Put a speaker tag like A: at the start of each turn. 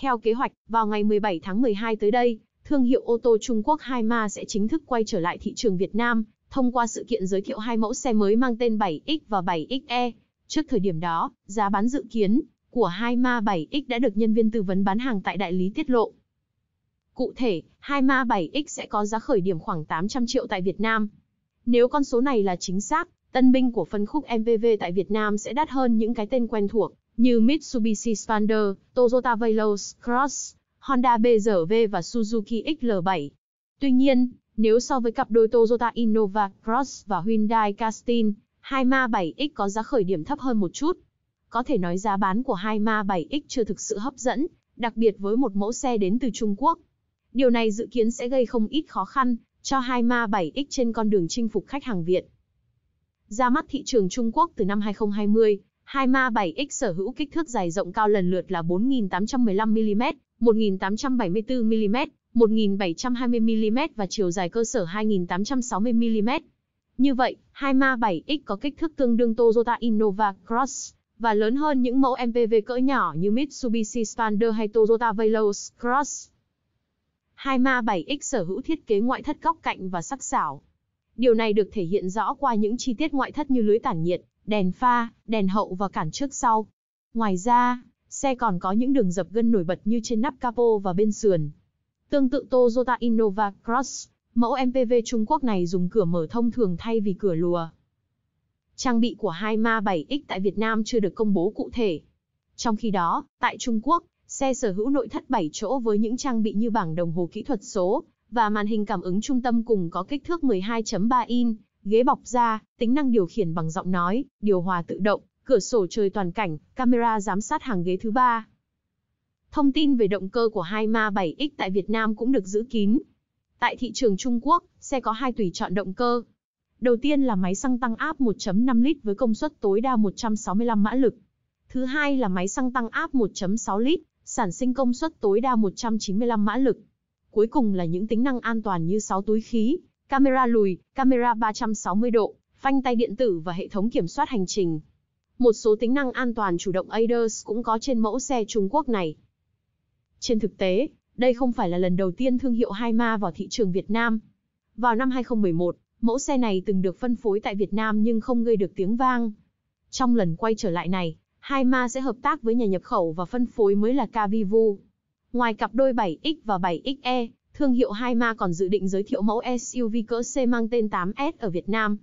A: Theo kế hoạch, vào ngày 17 tháng 12 tới đây, thương hiệu ô tô Trung Quốc Haima sẽ chính thức quay trở lại thị trường Việt Nam, thông qua sự kiện giới thiệu hai mẫu xe mới mang tên 7X và 7XE. Trước thời điểm đó, giá bán dự kiến của Haima 7X đã được nhân viên tư vấn bán hàng tại đại lý tiết lộ. Cụ thể, Haima 7X sẽ có giá khởi điểm khoảng 800 triệu tại Việt Nam. Nếu con số này là chính xác, tân binh của phân khúc MPV tại Việt Nam sẽ đắt hơn những cái tên quen thuộc như Mitsubishi Spander, Toyota Veloz Cross, Honda BRV và Suzuki XL7. Tuy nhiên, nếu so với cặp đôi Toyota Innova Cross và Hyundai Castin, hai Ma 7X có giá khởi điểm thấp hơn một chút. Có thể nói giá bán của hai Ma 7X chưa thực sự hấp dẫn, đặc biệt với một mẫu xe đến từ Trung Quốc. Điều này dự kiến sẽ gây không ít khó khăn cho hai Ma 7X trên con đường chinh phục khách hàng Việt. Ra mắt thị trường Trung Quốc từ năm 2020, Hai ma 7X sở hữu kích thước dài rộng cao lần lượt là 4.815mm, 1.874mm, 1.720mm và chiều dài cơ sở 2.860mm. Như vậy, hai ma 7X có kích thước tương đương Toyota Innova Cross và lớn hơn những mẫu MPV cỡ nhỏ như Mitsubishi Spander hay Toyota Veloz Cross. Hai ma 7X sở hữu thiết kế ngoại thất góc cạnh và sắc sảo. Điều này được thể hiện rõ qua những chi tiết ngoại thất như lưới tản nhiệt, đèn pha, đèn hậu và cản trước sau. Ngoài ra, xe còn có những đường dập gân nổi bật như trên nắp capo và bên sườn. Tương tự Toyota Innova Cross, mẫu MPV Trung Quốc này dùng cửa mở thông thường thay vì cửa lùa. Trang bị của 2Ma 7X tại Việt Nam chưa được công bố cụ thể. Trong khi đó, tại Trung Quốc, xe sở hữu nội thất 7 chỗ với những trang bị như bảng đồng hồ kỹ thuật số và màn hình cảm ứng trung tâm cùng có kích thước 12.3 in, ghế bọc da, tính năng điều khiển bằng giọng nói, điều hòa tự động, cửa sổ trời toàn cảnh, camera giám sát hàng ghế thứ ba. Thông tin về động cơ của 2 Ma 7X tại Việt Nam cũng được giữ kín. Tại thị trường Trung Quốc, xe có hai tùy chọn động cơ. Đầu tiên là máy xăng tăng áp 1.5 lít với công suất tối đa 165 mã lực. Thứ hai là máy xăng tăng áp 1.6 lít, sản sinh công suất tối đa 195 mã lực. Cuối cùng là những tính năng an toàn như 6 túi khí, camera lùi, camera 360 độ, phanh tay điện tử và hệ thống kiểm soát hành trình. Một số tính năng an toàn chủ động ADAS cũng có trên mẫu xe Trung Quốc này. Trên thực tế, đây không phải là lần đầu tiên thương hiệu Haima vào thị trường Việt Nam. Vào năm 2011, mẫu xe này từng được phân phối tại Việt Nam nhưng không gây được tiếng vang. Trong lần quay trở lại này, Haima sẽ hợp tác với nhà nhập khẩu và phân phối mới là Cavivu. Ngoài cặp đôi 7X và 7XE, thương hiệu Haima còn dự định giới thiệu mẫu SUV cỡ C mang tên 8S ở Việt Nam.